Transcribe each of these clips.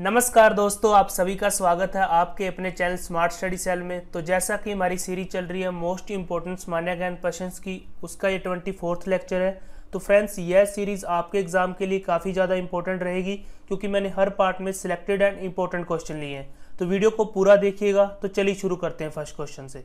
नमस्कार दोस्तों आप सभी का स्वागत है आपके अपने चैनल स्मार्ट स्टडी सेल में तो जैसा कि हमारी सीरीज चल रही है मोस्ट इम्पोर्टेंट मान्या ज्ञान क्वेश्चन की उसका ये ट्वेंटी फोर्थ लेक्चर है तो फ्रेंड्स यह सीरीज़ आपके एग्जाम के लिए काफ़ी ज़्यादा इंपॉर्टेंट रहेगी क्योंकि मैंने हर पार्ट में सिलेक्टेड एंड इंपॉर्टेंट क्वेश्चन लिए हैं तो वीडियो को पूरा देखिएगा तो चलिए शुरू करते हैं फर्स्ट क्वेश्चन से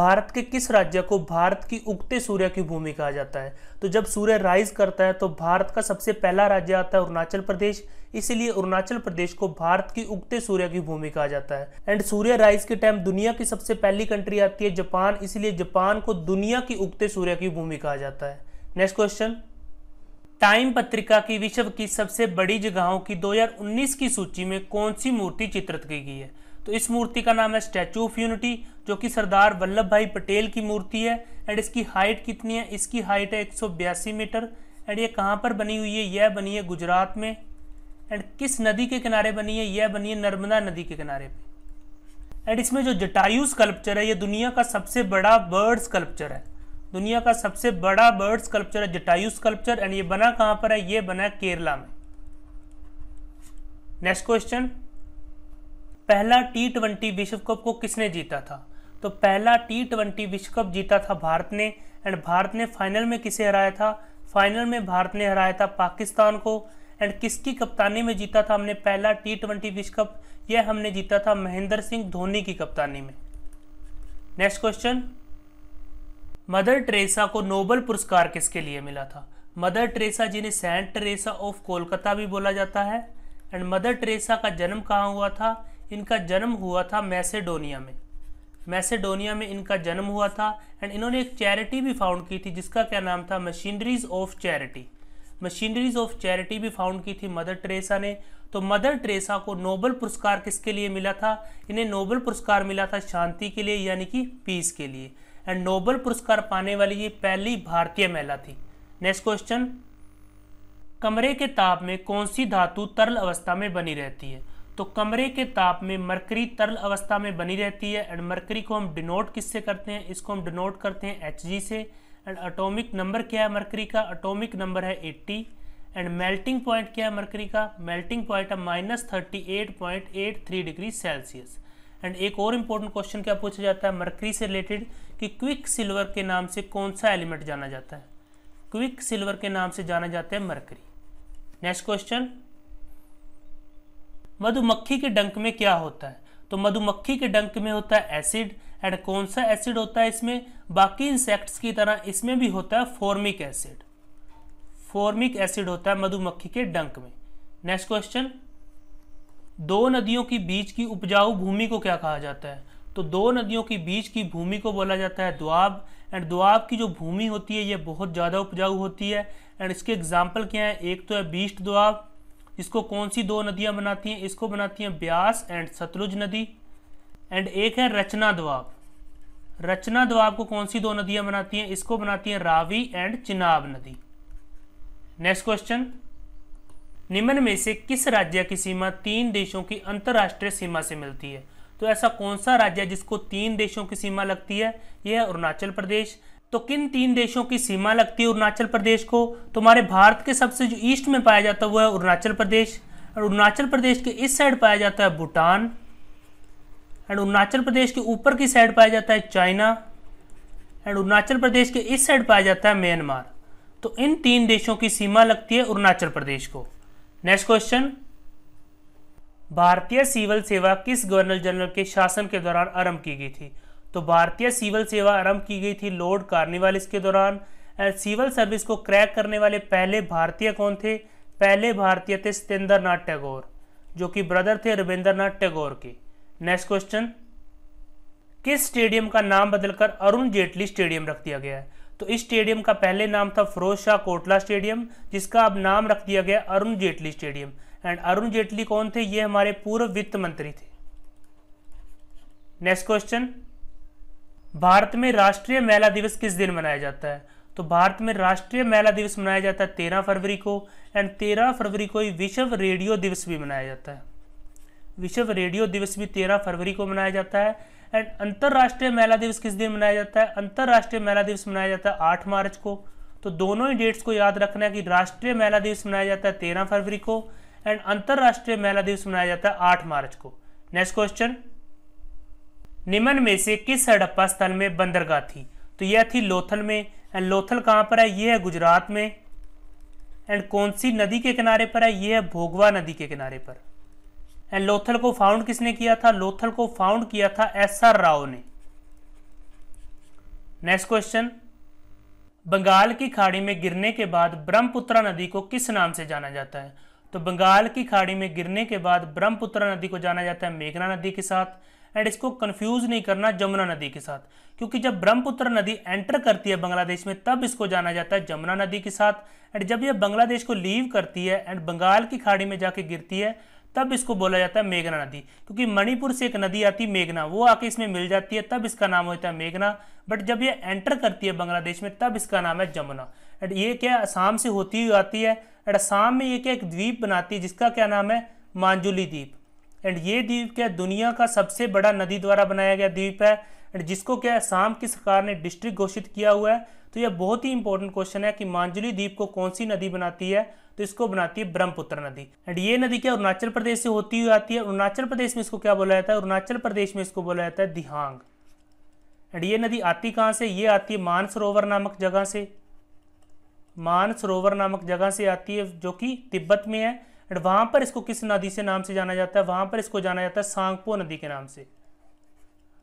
भारत के किस राज्य को भारत की उगते सूर्य की भूमि कहा जाता है तो जब सूर्य राइज करता है तो भारत का सबसे पहला राज्य आता है अरुणाचल प्रदेश इसलिए अरुणाचल प्रदेश को भारत की उगते सूर्य की भूमि कहा जाता है एंड सूर्य राइज के टाइम दुनिया की सबसे पहली कंट्री आती है जापान इसलिए जापान को दुनिया की उगते सूर्य की भूमि कहा जाता है नेक्स्ट क्वेश्चन टाइम पत्रिका की विश्व की सबसे बड़ी जगहों की 2019 की सूची में कौन सी मूर्ति चित्रित की गई है तो इस मूर्ति का नाम है स्टैचू ऑफ यूनिटी जो कि सरदार वल्लभ भाई पटेल की मूर्ति है एंड इसकी हाइट कितनी है इसकी हाइट है एक मीटर एंड ये कहाँ पर बनी हुई है यह बनी है गुजरात में एंड किस नदी के किनारे बनी है यह बनी है नर्मदा नदी के किनारे पे एंड इसमें जो जटायु स्कल्पचर है यह दुनिया का सबसे बड़ा बर्ड स्कल्पचर है दुनिया का सबसे बड़ा बर्ड स्कल्पचर है जटायु स्कल्पचर एंड ये बना कहां पर है ये बना है केरला में नेक्स्ट क्वेश्चन पहला टी ट्वेंटी विश्व कप को किसने जीता था तो पहला टी ट्वेंटी विश्व कप जीता था भारत ने एंड भारत ने फाइनल में किसे हराया था फाइनल में भारत ने हराया था पाकिस्तान को एंड किसकी कप्तानी में जीता था हमने पहला टी ट्वेंटी विश्व कप यह हमने जीता था महेंद्र सिंह धोनी की कप्तानी में नेक्स्ट क्वेश्चन मदर ट्रेसा को नोबल पुरस्कार किसके लिए मिला था मदर ट्रेसा जिन्हें सेंट ट्रेसा ऑफ कोलकाता भी बोला जाता है एंड मदर ट्रेसा का जन्म कहाँ हुआ था इनका जन्म हुआ था मैसेडोनिया में मैसेडोनिया में इनका जन्म हुआ था एंड इन्होंने एक चैरिटी भी फाउंड की थी जिसका क्या नाम था missionaries of charity missionaries of charity भी फाउंड की थी मदर ट्रेसा ने तो मदर ट्रेसा को नोबल पुरस्कार किसके लिए मिला था इन्हें नोबल पुरस्कार मिला था शांति के लिए यानी कि पीस के लिए एंड नोबल पुरस्कार पाने वाली ये पहली भारतीय महिला थी नेक्स्ट क्वेश्चन कमरे के ताप में कौन सी धातु तरल अवस्था में बनी रहती है तो कमरे के ताप में मरकरी तरल अवस्था में बनी रहती है एंड मरकरी को हम डिनोट किससे करते हैं इसको हम डिनोट करते हैं एच से एंड अटोमिक नंबर क्या है मरकरी का अटोमिक नंबर है 80 एंड मेल्टिंग पॉइंट क्या है मरकरी का मेल्टिंग पॉइंट है minus thirty eight point eight three degree Celsius and एक और इम्पोर्टेंट क्वेश्चन क्या पूछा जाता है मरकरी से रिलेटेड कि क्विक सिल्वर के नाम से कौन सा एलिमेंट जाना जाता है क्विक सिल्वर के नाम से जाना जाता है मरकरी नेक्स्ट क्वेश्चन मधुमक्खी के डंक में क्या होता है तो मधुमक्खी के डंक में होता है एसिड एंड कौन सा एसिड होता है इसमें बाकी इंसेक्ट्स की तरह इसमें भी होता है फॉर्मिक एसिड फॉर्मिक एसिड होता है मधुमक्खी के डंक में नेक्स्ट क्वेश्चन दो नदियों की बीच की उपजाऊ भूमि को क्या कहा जाता है तो दो नदियों के बीच की भूमि को बोला जाता है द्वाब एंड द्वाब की जो भूमि होती है ये बहुत ज़्यादा उपजाऊ होती है एंड इसके एग्जाम्पल क्या है एक तो है बीस्ट द्वाब इसको कौन सी दो नदियाँ बनाती हैं इसको बनाती हैं ब्यास एंड सतलुज नदी एंड एक है रचना द्वाब रचना द्वाब को कौन सी दो नदियां बनाती हैं इसको बनाती हैं रावी एंड चिनाब नदी नेक्स्ट क्वेश्चन निम्न में से किस राज्य की सीमा तीन देशों की अंतर्राष्ट्रीय सीमा से मिलती है तो ऐसा कौन सा राज्य जिसको तीन देशों की सीमा लगती है यह है अरुणाचल प्रदेश तो किन तीन देशों की सीमा लगती है अरुणाचल प्रदेश को तुम्हारे भारत के सबसे जो ईस्ट में पाया जाता है वो है अरुणाचल प्रदेश और अरुणाचल प्रदेश के इस साइड पाया जाता है भूटान एंड अरुणाचल प्रदेश के ऊपर की साइड पाया जाता है चाइना एंड अरुणाचल प्रदेश के इस साइड पाया जाता है म्यांमार तो इन तीन देशों की सीमा लगती है अरुणाचल प्रदेश को नेक्स्ट क्वेश्चन भारतीय सिविल सेवा किस गवर्नर जनरल के शासन के दौरान आरंभ की गई थी तो भारतीय सिविल सेवा आरंभ की गई थी लॉर्ड कार्निवालिस के दौरान एंड सिविल सर्विस को क्रैक करने वाले पहले भारतीय कौन थे पहले भारतीय थे सत्येंद्र नाथ टैगोर जो कि ब्रदर थे रविंद्र नाथ टैगोर के नेक्स्ट क्वेश्चन किस स्टेडियम का नाम बदलकर अरुण जेटली स्टेडियम रख दिया गया है तो इस स्टेडियम का पहले नाम था फरोज शाह कोटला स्टेडियम जिसका अब नाम रख दिया गया अरुण जेटली स्टेडियम एंड अरुण जेटली कौन थे ये हमारे पूर्व वित्त मंत्री थे नेक्स्ट क्वेश्चन भारत में राष्ट्रीय महिला दिवस किस दिन मनाया जाता है तो भारत में राष्ट्रीय महिला दिवस मनाया जाता है तेरह फरवरी को एंड तेरह फरवरी को ही विश्व रेडियो दिवस भी मनाया जाता है विश्व रेडियो दिवस भी तेरह फरवरी को मनाया जाता है एंड अंतर्राष्ट्रीय महिला दिवस किस दिन मनाया जाता है अंतर्राष्ट्रीय महिला दिवस मनाया जाता है आठ मार्च को तो दोनों ही डेट्स को याद रखना है कि राष्ट्रीय महिला दिवस मनाया जाता है तेरह फरवरी को एंड अंतर्राष्ट्रीय महिला दिवस मनाया जाता है आठ मार्च को नेक्स्ट क्वेश्चन निमन में से किस हड़प्पा स्थल में बंदरगाह थी तो यह थी लोथल में एंड लोथल कहाँ पर है यह है गुजरात में एंड कौन सी नदी के किनारे पर है यह है भोगवा नदी के किनारे पर एंड लोथल को फाउंड किसने किया था लोथल को फाउंड किया था एस आर राव ने नेक्स्ट क्वेश्चन बंगाल की खाड़ी में गिरने के बाद ब्रह्मपुत्रा नदी को किस नाम से जाना जाता है तो बंगाल की खाड़ी में गिरने के बाद ब्रह्मपुत्रा नदी को जाना जाता है मेघना नदी के साथ एंड इसको कंफ्यूज नहीं करना जमुना नदी के साथ क्योंकि जब ब्रह्मपुत्र नदी एंटर करती है बांग्लादेश में तब इसको जाना जाता है जमुना नदी के साथ एंड जब यह बांग्लादेश को लीव करती है एंड बंगाल की खाड़ी में जाके गिरती है तब इसको बोला जाता है मेघना नदी क्योंकि मणिपुर से एक नदी आती है मेघना वो आके इसमें मिल जाती है तब इसका नाम होता है मेघना बट जब ये एंटर करती है बांग्लादेश में तब इसका नाम है जमुना एंड ये क्या आसाम से होती हुई आती है एंड आसाम में ये क्या एक द्वीप बनाती है जिसका क्या नाम है मांजुली द्वीप एंड ये द्वीप क्या दुनिया का सबसे बड़ा नदी द्वारा बनाया गया द्वीप है एंड जिसको क्या आसाम की सरकार ने डिस्ट्रिक्ट घोषित किया हुआ है तो यह बहुत ही इंपॉर्टेंट क्वेश्चन है कि मांजुली द्वीप को कौन सी नदी बनाती है तो इसको बनाती है ब्रह्मपुत्र नदी एंड ये नदी क्या अरुणाचल प्रदेश से होती हुई आती है अरुणाचल प्रदेश में इसको क्या बोला जाता है अरुणाचल प्रदेश में इसको बोला जाता है दिहांग एंड ये नदी आती कहाँ से ये आती है मानसरोवर नामक जगह से मानसरोवर नामक जगह से आती है जो कि तिब्बत में है एंड वहां पर इसको किस नदी से नाम से जाना जाता है वहां पर इसको जाना जाता है सांगपो नदी के नाम से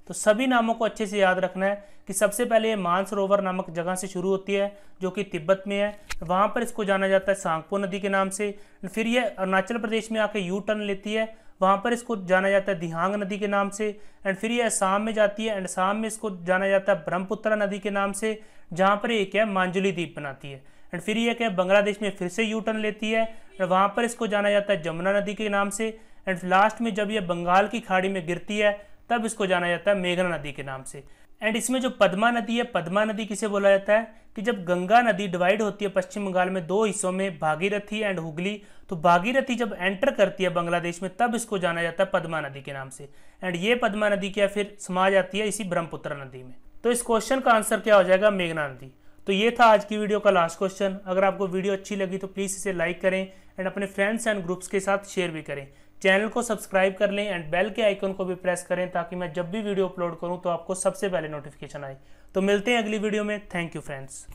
तो सभी नामों को अच्छे से याद रखना है कि सबसे पहले ये मानसरोवर नामक जगह से शुरू होती है जो कि तिब्बत में है वहाँ पर इसको जाना जाता है सांगपो नदी के नाम से फिर ये अरुणाचल प्रदेश में आके यू टर्न लेती है वहाँ पर इसको जाना जाता है दिहांग नदी के नाम से एंड फिर ये असम में जाती है एंड असम में इसको जाना जाता है ब्रह्मपुत्र नदी के नाम से जहाँ पर एक है मांजुली द्वीप बनाती है एंड फिर ये क्या बांग्लादेश में फिर से यू टर्न लेती है एंड वहाँ पर इसको जाना जाता है जमुना नदी के नाम से एंड लास्ट में जब यह बंगाल की खाड़ी में गिरती है तब इसको जाना जाता है मेघना नदी के नाम से एंड इसमें जो पद्मा नदी है पद्मा नदी किसे बोला जाता है कि जब गंगा नदी डिवाइड होती है पश्चिम बंगाल में दो हिस्सों में भागीरथी एंड हुगली तो भागीरथी जब एंटर करती है बांग्लादेश में तब इसको जाना जाता है पद्मा नदी के नाम से एंड ये पद्मा नदी क्या फिर समा जाती है इसी ब्रह्मपुत्र नदी में तो इस क्वेश्चन का आंसर क्या हो जाएगा मेघना नदी तो ये था आज की वीडियो का लास्ट क्वेश्चन अगर आपको वीडियो अच्छी लगी तो प्लीज़ इसे लाइक करें एंड अपने फ्रेंड्स एंड ग्रुप्स के साथ शेयर भी करें चैनल को सब्सक्राइब कर लें एंड बेल के आइकन को भी प्रेस करें ताकि मैं जब भी वीडियो अपलोड करूं तो आपको सबसे पहले नोटिफिकेशन आए तो मिलते हैं अगली वीडियो में थैंक यू फ्रेंड्स